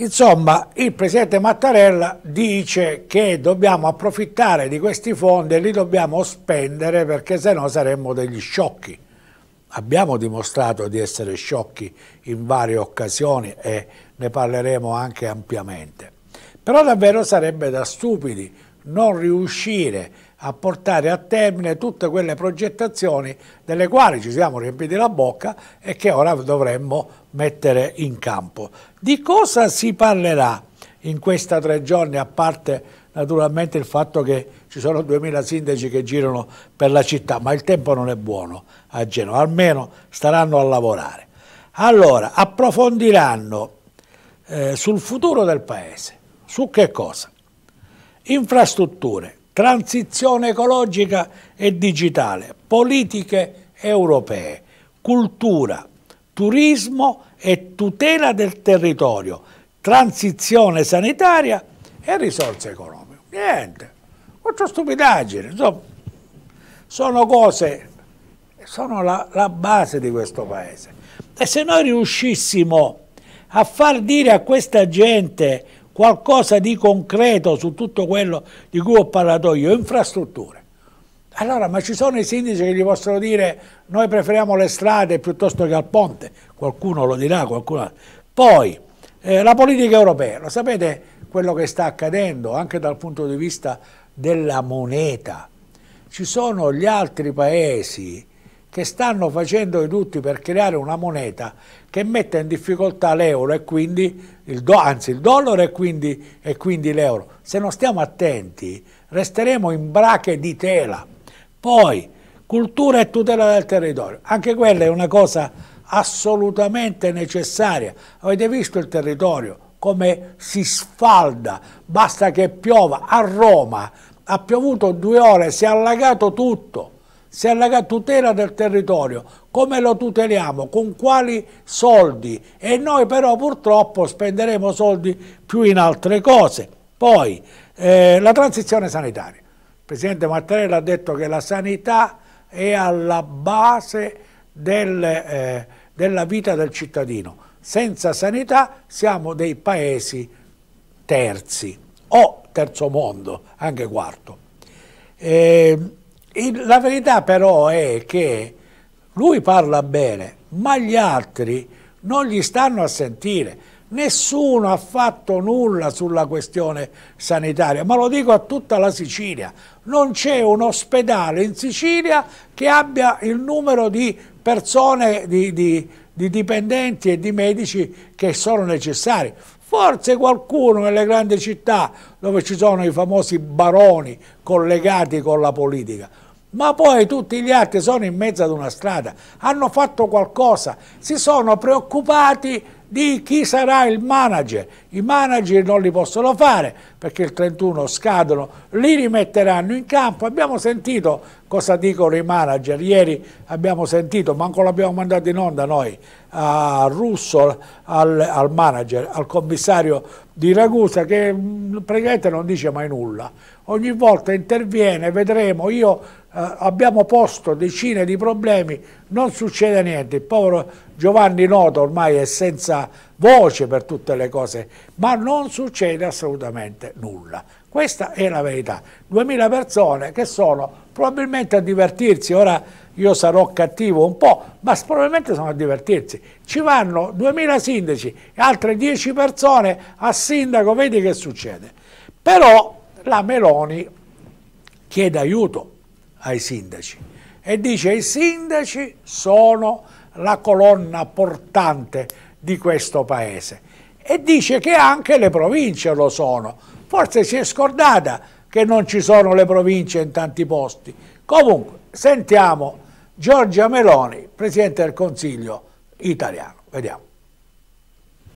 Insomma, il presidente Mattarella dice che dobbiamo approfittare di questi fondi e li dobbiamo spendere perché sennò saremmo degli sciocchi. Abbiamo dimostrato di essere sciocchi in varie occasioni e ne parleremo anche ampiamente. Però davvero sarebbe da stupidi non riuscire a a portare a termine tutte quelle progettazioni delle quali ci siamo riempiti la bocca e che ora dovremmo mettere in campo. Di cosa si parlerà in questi tre giorni, a parte naturalmente il fatto che ci sono 2000 sindaci che girano per la città, ma il tempo non è buono a Genova, almeno staranno a lavorare. Allora, approfondiranno eh, sul futuro del Paese, su che cosa? Infrastrutture, transizione ecologica e digitale, politiche europee, cultura, turismo e tutela del territorio, transizione sanitaria e risorse economiche. Niente, questa stupidaggine, insomma, sono cose, sono la, la base di questo paese. E se noi riuscissimo a far dire a questa gente qualcosa di concreto su tutto quello di cui ho parlato io, infrastrutture. Allora, ma ci sono i sindaci che gli possono dire noi preferiamo le strade piuttosto che al ponte, qualcuno lo dirà, qualcuno... Altro. Poi, eh, la politica europea, lo sapete quello che sta accadendo anche dal punto di vista della moneta? Ci sono gli altri paesi che stanno facendo di tutti per creare una moneta che metta in difficoltà l'euro e quindi il do, anzi il dollaro e quindi, e quindi l'euro. Se non stiamo attenti resteremo in brache di tela. Poi cultura e tutela del territorio, anche quella è una cosa assolutamente necessaria. Avete visto il territorio come si sfalda, basta che piova. A Roma ha piovuto due ore, si è allagato tutto se alla tutela del territorio, come lo tuteliamo? Con quali soldi? E noi però purtroppo spenderemo soldi più in altre cose. Poi, eh, la transizione sanitaria. Il Presidente Mattarella ha detto che la sanità è alla base del, eh, della vita del cittadino. Senza sanità siamo dei paesi terzi o terzo mondo, anche quarto. Eh, la verità però è che lui parla bene, ma gli altri non gli stanno a sentire. Nessuno ha fatto nulla sulla questione sanitaria, ma lo dico a tutta la Sicilia. Non c'è un ospedale in Sicilia che abbia il numero di persone, di, di, di dipendenti e di medici che sono necessari. Forse qualcuno nelle grandi città dove ci sono i famosi baroni collegati con la politica, ma poi tutti gli altri sono in mezzo ad una strada, hanno fatto qualcosa, si sono preoccupati di chi sarà il manager. I manager non li possono fare perché il 31 scadono, li rimetteranno in campo. Abbiamo sentito cosa dicono i manager, ieri abbiamo sentito, manco l'abbiamo mandato in onda noi, a Russo, al, al manager, al commissario di Ragusa che mm, praticamente non dice mai nulla. Ogni volta interviene, vedremo, io eh, abbiamo posto decine di problemi, non succede niente. Il povero Giovanni Noto ormai è senza voce per tutte le cose, ma non succede assolutamente nulla. Questa è la verità. 2000 persone che sono probabilmente a divertirsi, ora io sarò cattivo un po', ma probabilmente sono a divertirsi. Ci vanno 2000 sindaci e altre 10 persone a sindaco, vedi che succede. Però la Meloni chiede aiuto ai sindaci e dice i sindaci sono la colonna portante di questo paese e dice che anche le province lo sono. Forse si è scordata che non ci sono le province in tanti posti. Comunque, sentiamo Giorgia Meloni, Presidente del Consiglio italiano. Vediamo.